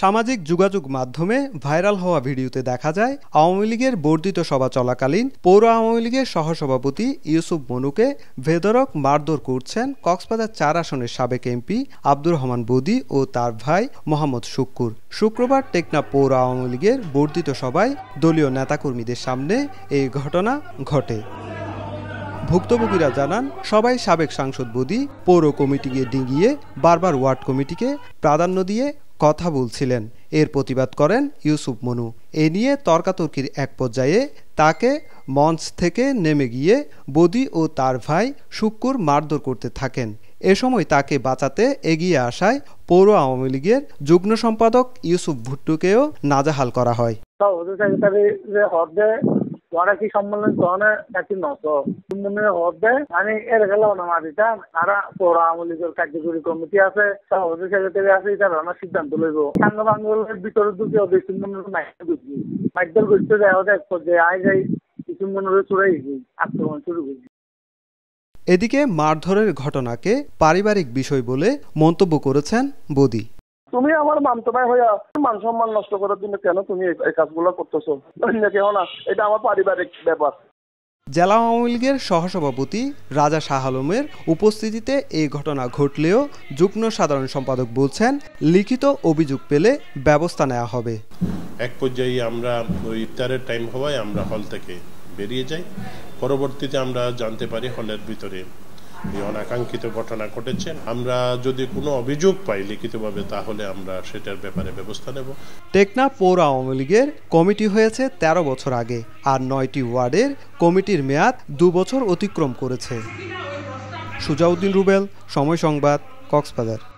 সামাজিক যোগাযোগ মাধ্যমে ভাইরাল হওয়া ভিডিওতে দেখা যায় আওয়ামী লীগের বর্ধিত সভা চলাকালীন পৌর আওয়ামী লীগের সহসভাপতি ইউসুফ মনুকে ভেদরক মারধর করছেন কক্সবাজার চার আসনের সাবেক এমপি আব্দুর রহমান বদি ও তার ভাই মোহাম্মদ শুক্কুর শুক্রবার টেকনা পৌর আওয়ামী লীগের বর্ধিত সভায় দলীয় নেতাকর্মীদের সামনে এই ঘটনা ঘটে ভুক্তভোগীরা জানান সবাই সাবেক সাংসদ বদি পৌর কমিটিকে ডিঙিয়ে বারবার ওয়ার্ড কমিটিকে প্রাধান্য দিয়ে কথা বলছিলেন এর প্রতিবাদ করেন ইউসুফ মনু এ নিয়ে তর্কাতর্কির এক পর্যায়ে তাকে মঞ্চ থেকে নেমে গিয়ে বদি ও তার ভাই শুক্কুর মারধর করতে থাকেন এ সময় তাকে বাঁচাতে এগিয়ে আসায় পৌর আওয়ামী লীগের যুগ্ম সম্পাদক ইউসুফ ভুট্টুকেও নাজাহাল করা হয় সম্মেলন వాడకి సంబంధించిన নত ముందే হবে আমি এর গেলাম না দিতাম আর পৌর আওয়ামী লীগের কার্যকরী কমিটি আছে সভাপতি সেক্রেটারি আছে এটা ধরনের সিদ্ধান্ত লইব সাংগ বাঙ্গলের ভিতরে দুটি অধিক মনে মাইকে ঢুকি মাইকদল করতে দেওয়া দেখ যে আই যাই কিছু মনে চুরাই আক্রমণ শুরু করছি এদিকে মারধরের ঘটনাকে পারিবারিক বিষয় বলে মন্তব্য করেছেন বদি তুমি আমার মামতো ভাই হইয়া মান সম্মান নষ্ট করার জন্য কেন তুমি এই কাজগুলো করতেছো কেউ না এটা আমার পারিবারিক ব্যাপার জেলা আওয়ামী লীগের সহসভাপতি রাজা শাহ আলমের উপস্থিতিতে এই ঘটনা ঘটলেও যুগ্ম সাধারণ সম্পাদক বলছেন লিখিত অভিযোগ পেলে ব্যবস্থা নেওয়া হবে এক পর্যায়ে আমরা ওই ইফতারের টাইম হওয়ায় আমরা হল থেকে বেরিয়ে যাই পরবর্তীতে আমরা জানতে পারি হলের ভিতরে অনাকাঙ্ক্ষিত ঘটনা ঘটেছে আমরা যদি কোনো অভিযোগ পাই লিখিতভাবে তাহলে আমরা সেটার ব্যাপারে ব্যবস্থা নেব টেকনা পৌর আওয়ামী লীগের কমিটি হয়েছে ১৩ বছর আগে আর নয়টি ওয়ার্ডের কমিটির মেয়াদ দু বছর অতিক্রম করেছে সুজাউদ্দিন রুবেল সময় সংবাদ কক্সবাজার